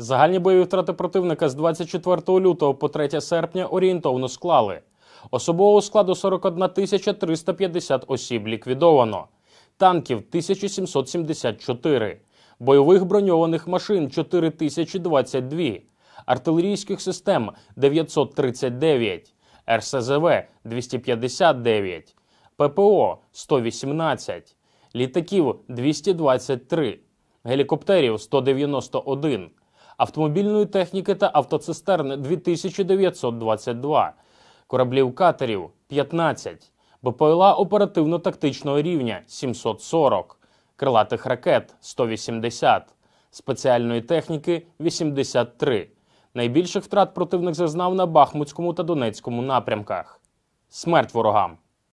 Загальні бойові втрати противника з 24 лютого по 3 серпня орієнтовно склали. Особового складу 41 350 осіб ліквідовано, танків 1774, бойових броньованих машин 4022, артилерійських систем 939, РСЗВ 259, ППО 118, літаків 223, гелікоптерів 191 автомобільної техніки та автоцистерни 2922, кораблів катерів 15, БПЛА оперативно-тактичного рівня 740, крилатих ракет 180, спеціальної техніки 83. Найбільших втрат противник зазнав на Бахмутському та Донецькому напрямках. Смерть ворогам.